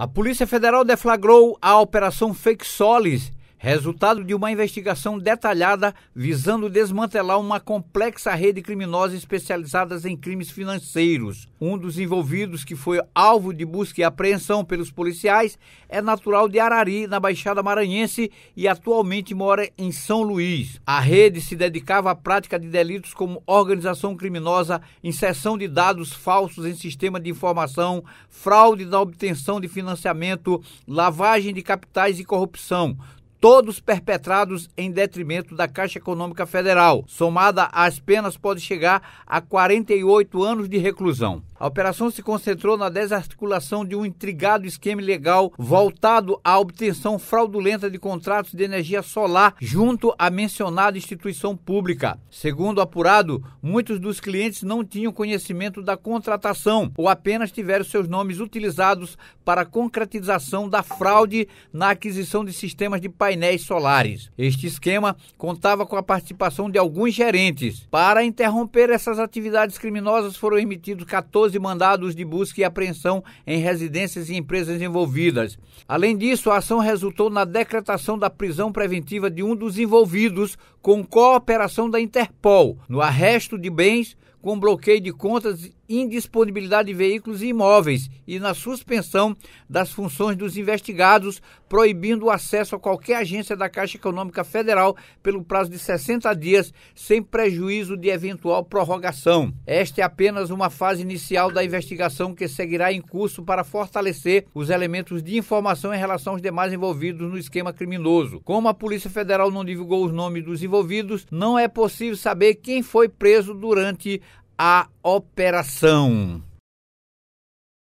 A Polícia Federal deflagrou a Operação Fake Solis resultado de uma investigação detalhada visando desmantelar uma complexa rede criminosa especializada em crimes financeiros. Um dos envolvidos que foi alvo de busca e apreensão pelos policiais é natural de Arari, na Baixada Maranhense, e atualmente mora em São Luís. A rede se dedicava à prática de delitos como organização criminosa, inserção de dados falsos em sistema de informação, fraude na obtenção de financiamento, lavagem de capitais e corrupção todos perpetrados em detrimento da Caixa Econômica Federal. Somada às penas, pode chegar a 48 anos de reclusão. A operação se concentrou na desarticulação de um intrigado esquema ilegal voltado à obtenção fraudulenta de contratos de energia solar junto à mencionada instituição pública. Segundo apurado, muitos dos clientes não tinham conhecimento da contratação ou apenas tiveram seus nomes utilizados para a concretização da fraude na aquisição de sistemas de painéis solares. Este esquema contava com a participação de alguns gerentes. Para interromper essas atividades criminosas foram emitidos 14 12 mandados de busca e apreensão em residências e empresas envolvidas. Além disso, a ação resultou na decretação da prisão preventiva de um dos envolvidos com cooperação da Interpol, no arresto de bens com bloqueio de contas, indisponibilidade de veículos e imóveis e na suspensão das funções dos investigados, proibindo o acesso a qualquer agência da Caixa Econômica Federal pelo prazo de 60 dias, sem prejuízo de eventual prorrogação. Esta é apenas uma fase inicial da investigação que seguirá em curso para fortalecer os elementos de informação em relação aos demais envolvidos no esquema criminoso. Como a Polícia Federal não divulgou os nomes dos envolvidos, não é possível saber quem foi preso durante a operação.